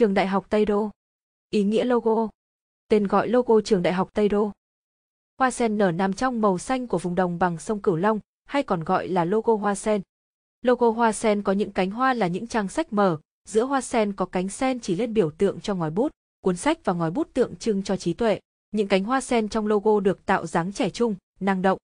Trường Đại học Tây Đô. Ý nghĩa logo. Tên gọi logo Trường Đại học Tây Đô. Hoa sen nở nằm trong màu xanh của vùng đồng bằng sông Cửu Long, hay còn gọi là logo hoa sen. Logo hoa sen có những cánh hoa là những trang sách mở, giữa hoa sen có cánh sen chỉ lên biểu tượng cho ngòi bút, cuốn sách và ngòi bút tượng trưng cho trí tuệ. Những cánh hoa sen trong logo được tạo dáng trẻ trung, năng động.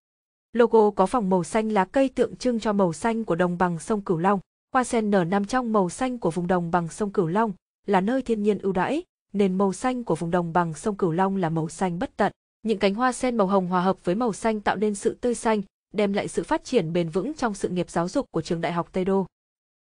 Logo có vòng màu xanh lá cây tượng trưng cho màu xanh của đồng bằng sông Cửu Long. Hoa sen nở nằm trong màu xanh của vùng đồng bằng sông Cửu Long, là nơi thiên nhiên ưu đãi, nền màu xanh của vùng đồng bằng sông Cửu Long là màu xanh bất tận. Những cánh hoa sen màu hồng hòa hợp với màu xanh tạo nên sự tươi xanh, đem lại sự phát triển bền vững trong sự nghiệp giáo dục của trường đại học Tây Đô.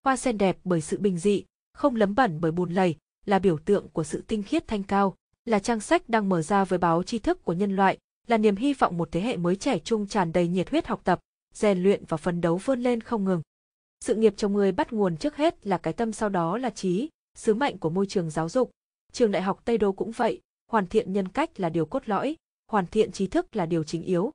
Hoa sen đẹp bởi sự bình dị, không lấm bẩn bởi bùn lầy, là biểu tượng của sự tinh khiết thanh cao, là trang sách đang mở ra với báo tri thức của nhân loại, là niềm hy vọng một thế hệ mới trẻ trung tràn đầy nhiệt huyết học tập, rèn luyện và phấn đấu vươn lên không ngừng. Sự nghiệp trong người bắt nguồn trước hết là cái tâm sau đó là trí, sứ mệnh của môi trường giáo dục. Trường Đại học Tây Đô cũng vậy, hoàn thiện nhân cách là điều cốt lõi, hoàn thiện trí thức là điều chính yếu.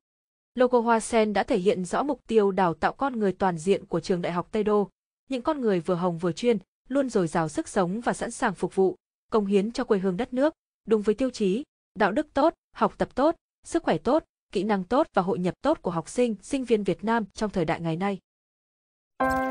Logo Hoa Sen đã thể hiện rõ mục tiêu đào tạo con người toàn diện của Trường Đại học Tây Đô, những con người vừa hồng vừa chuyên, luôn dồi dào sức sống và sẵn sàng phục vụ, công hiến cho quê hương đất nước, đúng với tiêu chí, đạo đức tốt, học tập tốt, sức khỏe tốt, kỹ năng tốt và hội nhập tốt của học sinh, sinh viên Việt Nam trong thời đại ngày nay.